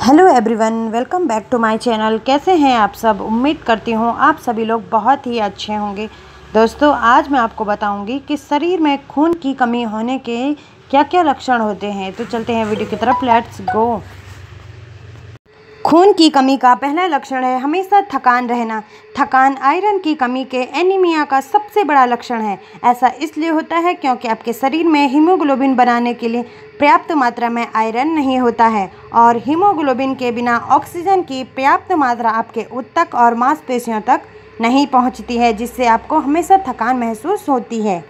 hello everyone welcome back to my channel कैसे हैं आप सब उम्मीद करती हूँ आप सभी लोग बहुत ही अच्छे होंगे दोस्तों आज मैं आपको बताऊंगी कि शरीर में खून की कमी होने के क्या क्या लक्षण होते हैं तो चलते हैं वीडियो की तरफ लेट्स गो खून की कमी का पहला लक्षण है हमेशा थकान रहना थकान आयरन की कमी के एनीमिया का सबसे बड़ा लक्षण है ऐसा इसलिए होता है क्योंकि आपके शरीर में हीमोग्लोबिन बनाने के लिए पर्याप्त मात्रा में आयरन नहीं होता है और हीमोग्लोबिन के बिना ऑक्सीजन की पर्याप्त मात्रा आपके उत्तक और मांसपेशियों तक नहीं पहुंचती है जिससे आपको हमेशा थकान महसूस होती है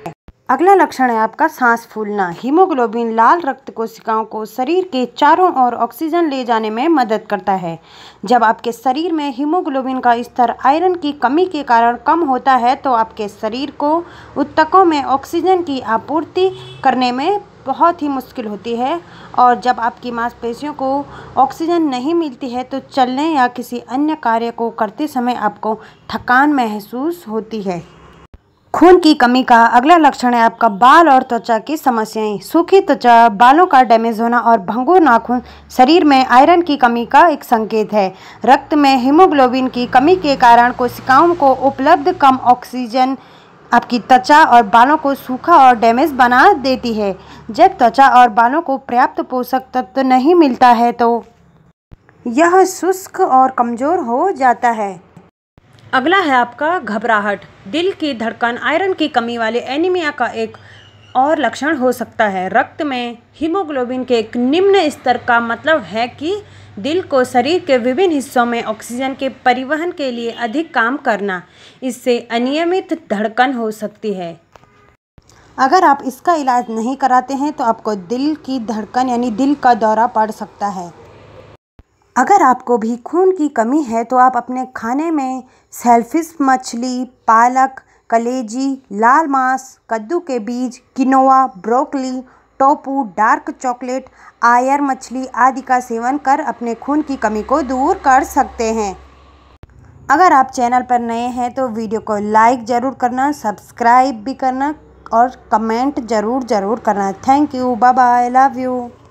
अगला लक्षण है आपका सांस फूलना हीमोग्लोबिन लाल रक्त कोशिकाओं को शरीर के चारों ओर ऑक्सीजन ले जाने में मदद करता है जब आपके शरीर में हीमोग्लोबिन का स्तर आयरन की कमी के कारण कम होता है तो आपके शरीर को उत्तकों में ऑक्सीजन की आपूर्ति करने में बहुत ही मुश्किल होती है और जब आपकी मांसपेशियों को ऑक्सीजन नहीं मिलती है तो चलने या किसी अन्य कार्य को करते समय आपको थकान महसूस होती है खून की कमी का अगला लक्षण है आपका बाल और त्वचा की समस्याएं सूखी त्वचा बालों का डैमेज होना और भंगुर नाखून शरीर में आयरन की कमी का एक संकेत है रक्त में हीमोग्लोबिन की कमी के कारण कोशिकाओं को उपलब्ध कम ऑक्सीजन आपकी त्वचा और बालों को सूखा और डैमेज बना देती है जब त्वचा और बालों को पर्याप्त पोषक तत्व तो नहीं मिलता है तो यह शुष्क और कमज़ोर हो जाता है अगला है आपका घबराहट दिल की धड़कन आयरन की कमी वाले एनीमिया का एक और लक्षण हो सकता है रक्त में हीमोग्लोबिन के एक निम्न स्तर का मतलब है कि दिल को शरीर के विभिन्न हिस्सों में ऑक्सीजन के परिवहन के लिए अधिक काम करना इससे अनियमित धड़कन हो सकती है अगर आप इसका इलाज नहीं कराते हैं तो आपको दिल की धड़कन यानी दिल का दौरा पड़ सकता है अगर आपको भी खून की कमी है तो आप अपने खाने में सेल्फिश मछली पालक कलेजी लाल मांस कद्दू के बीज quinoa broccoli tofu dark chocolate आयर मछली आदि का सेवन कर अपने खून की कमी को दूर कर सकते हैं अगर आप चैनल पर नए हैं तो वीडियो को लाइक ज़रूर करना सब्सक्राइब भी करना और कमेंट ज़रूर ज़रूर करना thank you bye bye love you